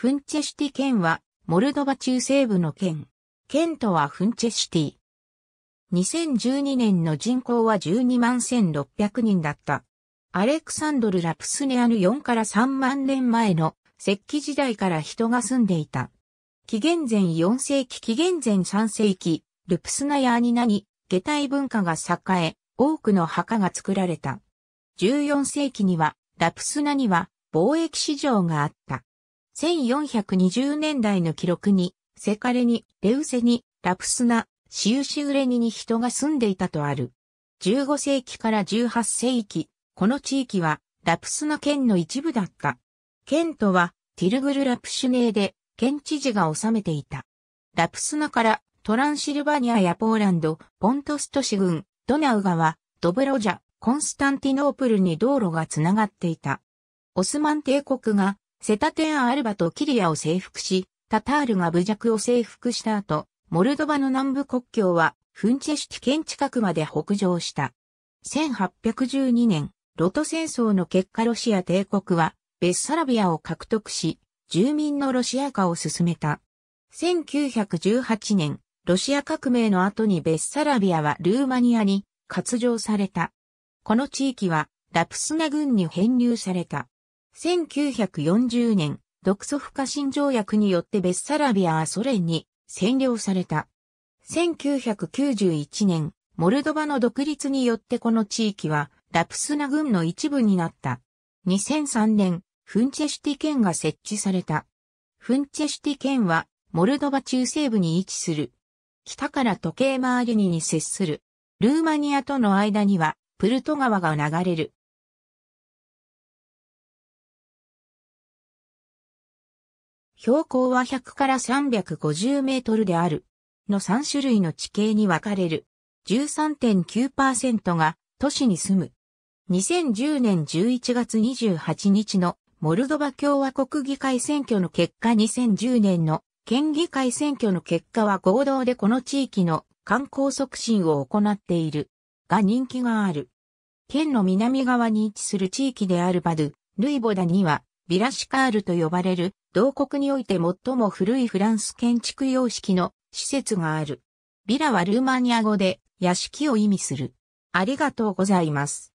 フンチェシティ県は、モルドバ中西部の県。県都はフンチェシティ。2012年の人口は12万1600人だった。アレクサンドル・ラプスネアヌ4から3万年前の石器時代から人が住んでいた。紀元前4世紀紀元前3世紀、ルプスナヤーニナに、下体文化が栄え、多くの墓が作られた。14世紀には、ラプスナには貿易市場があった。1420年代の記録に、セカレニ、レウセニ、ラプスナ、シウシウレニに人が住んでいたとある。15世紀から18世紀、この地域はラプスナ県の一部だった。県とはティルグルラプシュネーで県知事が治めていた。ラプスナからトランシルバニアやポーランド、ポントスト市郡、ドナウ川、ドブロジャ、コンスタンティノープルに道路がつながっていた。オスマン帝国がセタテンアルバとキリアを征服し、タタールが侮弱を征服した後、モルドバの南部国境はフンチェシュティ県近くまで北上した。1812年、ロト戦争の結果ロシア帝国はベッサラビアを獲得し、住民のロシア化を進めた。1918年、ロシア革命の後にベッサラビアはルーマニアに割譲された。この地域はラプスナ軍に編入された。1940年、独ソ不可侵条約によってベッサラビアはソ連に占領された。1991年、モルドバの独立によってこの地域はラプスナ軍の一部になった。2003年、フンチェシティ県が設置された。フンチェシティ県は、モルドバ中西部に位置する。北から時計回りに接する。ルーマニアとの間には、プルト川が流れる。標高は100から350メートルである。の3種類の地形に分かれる。13.9%が都市に住む。2010年11月28日のモルドバ共和国議会選挙の結果2010年の県議会選挙の結果は合同でこの地域の観光促進を行っている。が人気がある。県の南側に位置する地域であるバドゥ、ルイボダにはビラシカールと呼ばれる、同国において最も古いフランス建築様式の施設がある。ビラはルーマニア語で、屋敷を意味する。ありがとうございます。